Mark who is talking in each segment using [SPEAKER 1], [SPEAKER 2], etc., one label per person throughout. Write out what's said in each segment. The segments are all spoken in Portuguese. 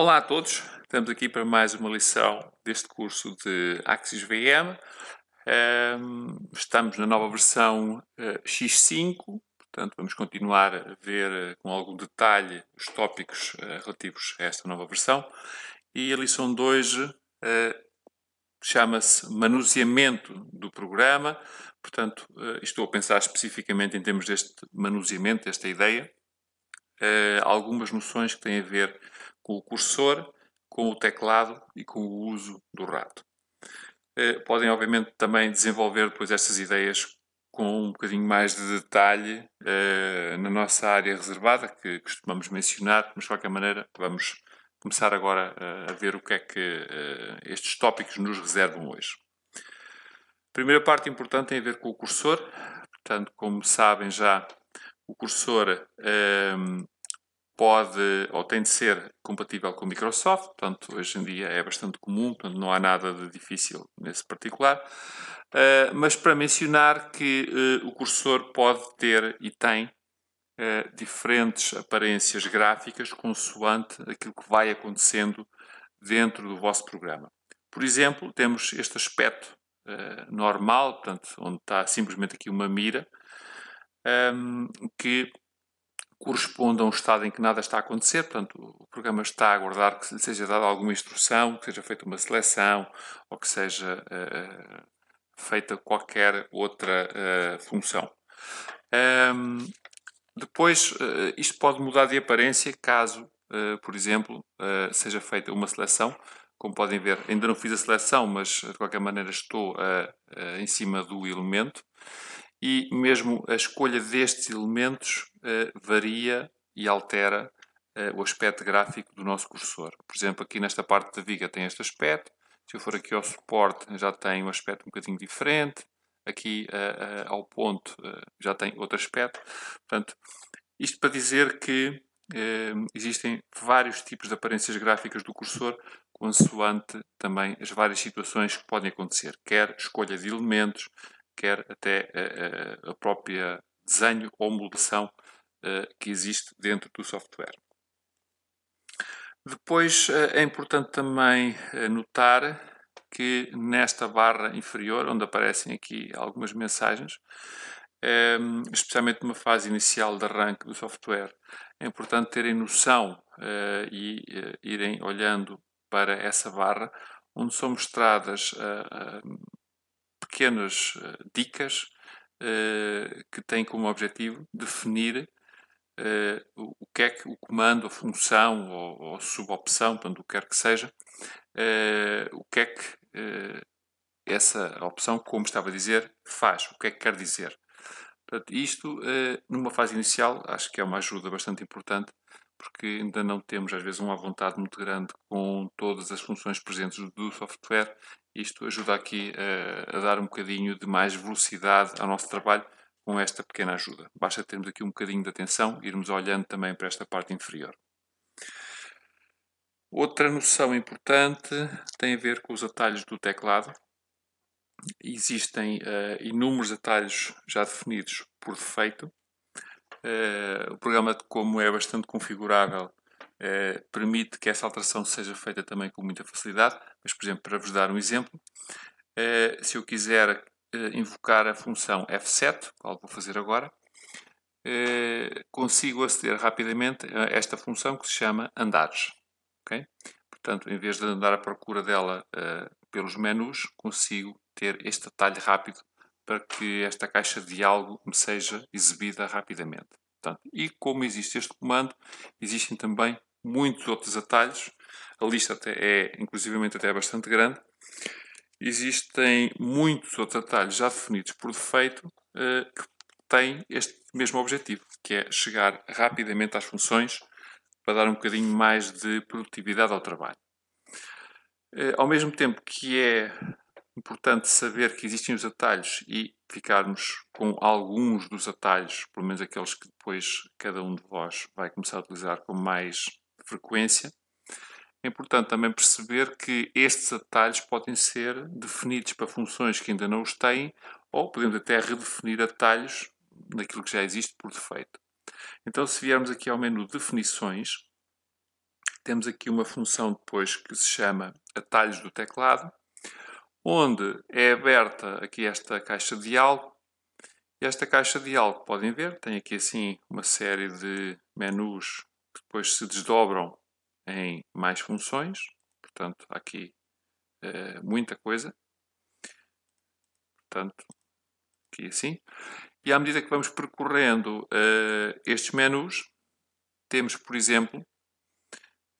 [SPEAKER 1] Olá a todos, estamos aqui para mais uma lição deste curso de Axis VM. Estamos na nova versão eh, X5, portanto vamos continuar a ver eh, com algum detalhe os tópicos eh, relativos a esta nova versão. E a lição de hoje chama-se Manuseamento do Programa, portanto estou a pensar especificamente em termos deste manuseamento, desta ideia uh, algumas noções que têm a ver com o cursor, com o teclado e com o uso do rato. Uh, podem, obviamente, também desenvolver depois estas ideias com um bocadinho mais de detalhe uh, na nossa área reservada, que costumamos mencionar, mas de qualquer maneira vamos começar agora uh, a ver o que é que uh, estes tópicos nos reservam hoje. A primeira parte importante tem a ver com o cursor, portanto, como sabem já, o cursor um, ehm, pode ou tem de ser compatível com o Microsoft, portanto, hoje em dia é bastante comum, portanto, não há nada de difícil nesse particular. Uh, mas para mencionar que uh, o cursor pode ter e tem uh, diferentes aparências gráficas consoante aquilo que vai acontecendo dentro do vosso programa. Por exemplo, temos este aspecto normal, portanto, onde está simplesmente aqui uma mira, um, que corresponde a um estado em que nada está a acontecer, portanto, o programa está a aguardar que seja dada alguma instrução, que seja feita uma seleção ou que seja uh, feita qualquer outra uh, função. Um, depois, uh, isto pode mudar de aparência caso, por exemplo, seja feita uma seleção. Como podem ver, ainda não fiz a seleção, mas de qualquer maneira estou em cima do elemento e mesmo a escolha destes elementos uh, varia e altera uh, o aspecto gráfico do nosso cursor. Por exemplo, aqui nesta parte da viga tem este aspecto, se eu for aqui ao suporte já tem um aspecto um bocadinho diferente, aqui uh, ao ponto já tem outro aspecto. Portanto, isto para dizer que existem vários tipos de aparências gráficas do cursor, consoante também as várias situações que podem acontecer, quer escolha de elementos, quer até a, eh, eh, a, própria desenho ou modelação eh, que existe dentro do software. Depois é importante também notar que nesta barra inferior, onde aparecem aqui algumas mensagens, ehm, especialmente numa fase inicial de arranque do software, é importante terem noção e irem olhando para essa barra, onde são mostradas pequenas eh, dicas eh, que têm como objetivo definir eh, o que é que o comando, a função ou, ou subopção, tanto o que quer que seja, o que é que essa opção, como estava a dizer, faz, o que é que quer dizer. Portanto, isto, numa fase inicial, acho que é uma ajuda bastante importante, porque ainda não temos, às vezes, uma vontade muito grande com todas as funções presentes do software isto ajuda aqui eh, a dar um bocadinho de mais velocidade ao nosso trabalho com esta pequena ajuda. Basta termos aqui um bocadinho de atenção, irmos olhando também para esta parte inferior. Outra noção importante tem a ver com os atalhos do teclado. Existem uh, inúmeros atalhos já definidos por defeito. Uh, o programa, como é bastante configurável, eh, permite que essa alteração seja feita também com muita facilidade. Mas, por exemplo, para vos dar um exemplo, eh, se eu quiser eh, invocar a função F7, qual é vou fazer agora, consigo aceder rapidamente a esta função que se chama andares. Okay? Portanto, em vez de andar à procura dela pelos menus, consigo ter este atalho rápido para que esta caixa de diálogo me seja exibida rapidamente. Portanto, e como existe este comando, existem também muitos outros atalhos. A lista até é, inclusivamente, até é bastante grande. Existem muitos outros atalhos já definidos por defeito eh, que têm este mesmo objetivo, que é chegar rapidamente às funções para dar um bocadinho mais de produtividade ao trabalho. Eh, ao mesmo tempo que é importante saber que existem os atalhos e ficarmos com alguns dos atalhos, pelo menos aqueles que depois cada um de vós vai começar a utilizar com mais frequência, é importante também perceber que estes atalhos podem ser definidos para funções que ainda não os têm ou podemos até redefinir atalhos naquilo que já existe por defeito. Então, se viermos aqui ao menu Definições, temos aqui uma função depois que se chama Atalhos do teclado, onde é aberta aqui esta caixa de diálogo. esta caixa de diálogo, podem ver, tem aqui assim uma série de menus depois se desdobram em mais funções, portanto, aqui é, muita coisa. Portanto, aqui assim. E à medida que vamos percorrendo eh, estes menus, temos, por exemplo,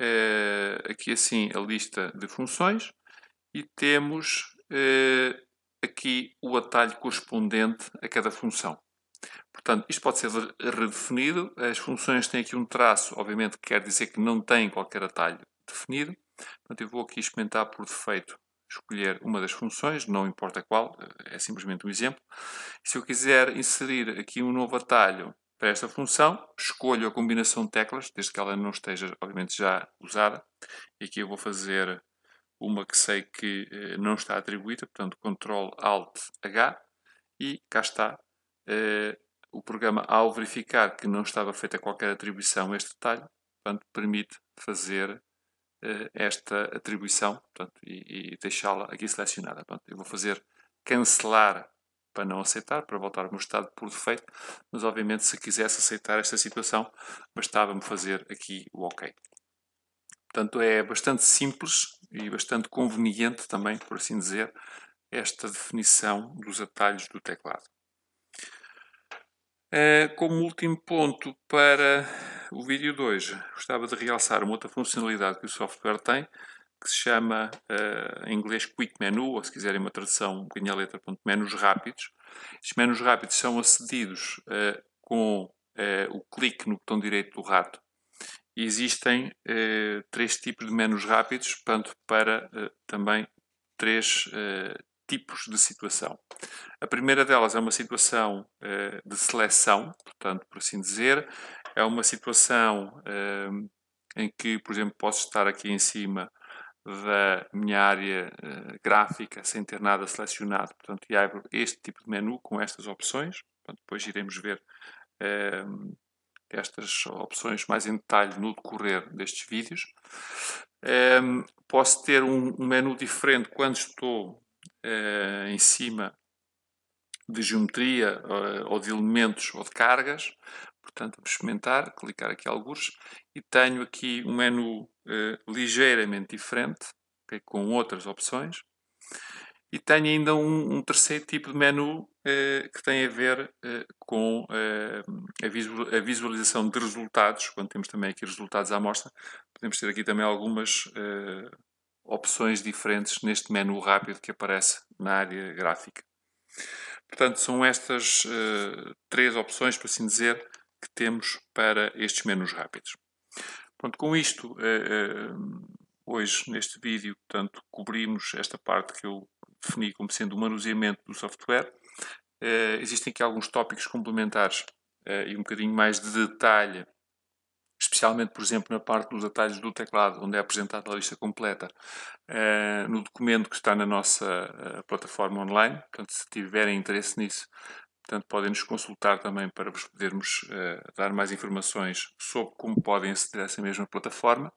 [SPEAKER 1] eh, aqui assim a lista de funções e temos aqui o atalho correspondente a cada função. Portanto, isto pode ser redefinido. As funções têm aqui um traço, obviamente, que quer dizer que não tem qualquer atalho definido. Portanto, eu vou aqui experimentar por defeito escolher uma das funções, não importa qual, eh, é simplesmente um exemplo. se eu quiser inserir aqui um novo atalho para esta função, escolho a combinação de teclas, desde que ela não esteja, obviamente, já usada. E aqui eu vou fazer uma que sei que eh, não está atribuída, portanto, Ctrl Alt H, e cá está eh, o programa, ao verificar que não estava feita qualquer atribuição a este detalhe, portanto, permite fazer uh, esta atribuição portanto, e, e deixá-la aqui selecionada. Portanto, eu vou fazer cancelar para não aceitar, para voltar ao ao estado por defeito, mas obviamente se quisesse aceitar esta situação, bastava-me fazer aqui o OK. Portanto, é bastante simples e bastante conveniente também, por assim dizer, esta definição dos atalhos do teclado. Eh, como último ponto para o vídeo de hoje, gostava de realçar uma outra funcionalidade que o software tem, que se chama eh, em inglês Quick Menu, ou se quiserem uma tradução um bocadinho a letra, ponto, menus rápidos. Estes menus rápidos são acedidos eh, com o clique no botão direito do rato. E existem três tipos de menus rápidos, portanto, para também três tipos de situação. A primeira delas é uma situação eh, de seleção, portanto, por assim dizer, é uma situação eh, em que, por exemplo, posso estar aqui em cima da minha área eh, gráfica sem ter nada selecionado, portanto, e abro este tipo de menu com estas opções, portanto, depois iremos ver estas opções mais em detalhe no decorrer destes vídeos. Um, posso ter um, um menu diferente quando estou eh, em cima de geometria eh, ou de elementos ou de cargas. Portanto, vou experimentar, clicar aqui alguns e tenho aqui um menu eh, ligeiramente diferente, okay, é com outras opções. E tenho ainda um, um terceiro tipo de menu eh, que tem a ver eh, com eh, a, visualização de resultados. Quando temos também aqui resultados à amostra, podemos ter aqui também algumas eh, opções diferentes neste menu rápido que aparece na área gráfica. Portanto, são estas uh, três opções, por assim dizer, que temos para estes menus rápidos. Pronto, com isto, uh, uh, hoje neste vídeo, portanto, cobrimos esta parte que eu defini como sendo o manuseamento do software. existem aqui alguns tópicos complementares e um bocadinho mais de detalhe especialmente, por exemplo, na parte dos atalhos do teclado, onde é apresentada a lista completa, eh, no documento que está na nossa eh, plataforma online. Portanto, se tiverem interesse nisso, portanto, podem nos consultar também para vos podermos eh, dar mais informações sobre como podem aceder a essa mesma plataforma.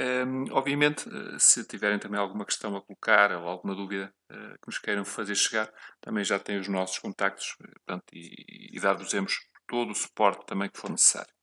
[SPEAKER 1] Um, ehm, obviamente, se tiverem também alguma questão a colocar ou alguma dúvida que nos queiram fazer chegar, também já têm os nossos contactos portanto, e, e dar-vos todo o suporte também que for necessário.